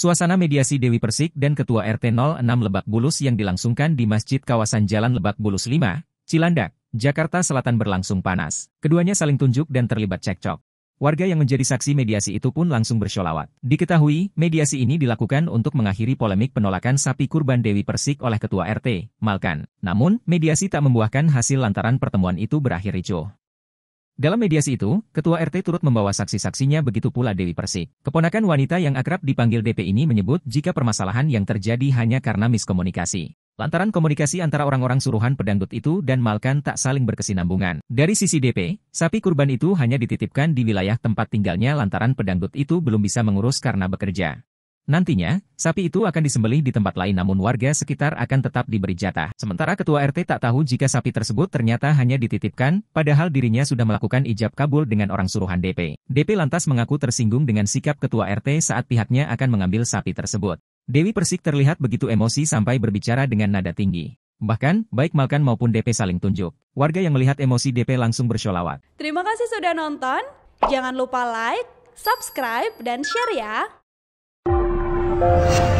Suasana mediasi Dewi Persik dan Ketua RT 06 Lebak Bulus yang dilangsungkan di Masjid Kawasan Jalan Lebak Bulus 5, Cilandak, Jakarta Selatan berlangsung panas. Keduanya saling tunjuk dan terlibat cekcok. Warga yang menjadi saksi mediasi itu pun langsung bersyolawat. Diketahui, mediasi ini dilakukan untuk mengakhiri polemik penolakan sapi kurban Dewi Persik oleh Ketua RT, Malkan. Namun, mediasi tak membuahkan hasil lantaran pertemuan itu berakhir ricuh. Dalam mediasi itu, Ketua RT turut membawa saksi-saksinya begitu pula Dewi Persik. Keponakan wanita yang akrab dipanggil DP ini menyebut jika permasalahan yang terjadi hanya karena miskomunikasi. Lantaran komunikasi antara orang-orang suruhan pedangdut itu dan Malkan tak saling berkesinambungan. Dari sisi DP, sapi kurban itu hanya dititipkan di wilayah tempat tinggalnya lantaran pedangdut itu belum bisa mengurus karena bekerja. Nantinya, sapi itu akan disembelih di tempat lain namun warga sekitar akan tetap diberi jatah. Sementara ketua RT tak tahu jika sapi tersebut ternyata hanya dititipkan, padahal dirinya sudah melakukan ijab kabul dengan orang suruhan DP. DP lantas mengaku tersinggung dengan sikap ketua RT saat pihaknya akan mengambil sapi tersebut. Dewi Persik terlihat begitu emosi sampai berbicara dengan nada tinggi. Bahkan, baik Malkan maupun DP saling tunjuk. Warga yang melihat emosi DP langsung bersyolawat. Terima kasih sudah nonton. Jangan lupa like, subscribe, dan share ya. Thank you.